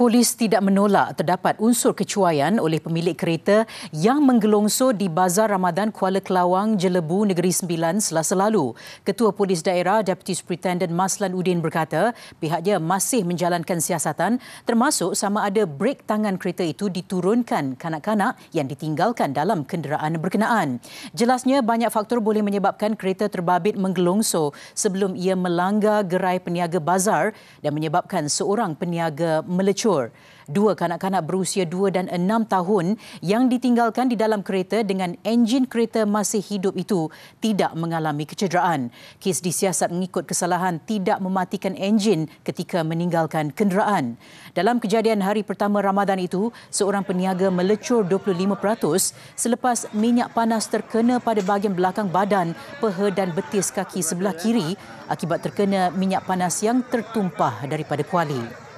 Polis tidak menolak terdapat unsur kecuaian oleh pemilik kereta yang menggelongsor di Bazar Ramadan Kuala Kelawang, Jelebu, Negeri Sembilan selasa lalu. Ketua Polis Daerah Deputy Superintendent Maslan Udin berkata pihaknya masih menjalankan siasatan termasuk sama ada brek tangan kereta itu diturunkan kanak-kanak yang ditinggalkan dalam kenderaan berkenaan. Jelasnya banyak faktor boleh menyebabkan kereta terbabit menggelongsor sebelum ia melanggar gerai peniaga bazar dan menyebabkan seorang peniaga melecur Guntur. Dua kanak-kanak berusia 2 dan 6 tahun yang ditinggalkan di dalam kereta dengan enjin kereta masih hidup itu tidak mengalami kecederaan. Kes disiasat mengikut kesalahan tidak mematikan enjin ketika meninggalkan kenderaan. Dalam kejadian hari pertama Ramadan itu, seorang peniaga melecur 25% selepas minyak panas terkena pada bahagian belakang badan, peha dan betis kaki sebelah kiri akibat terkena minyak panas yang tertumpah daripada kuali.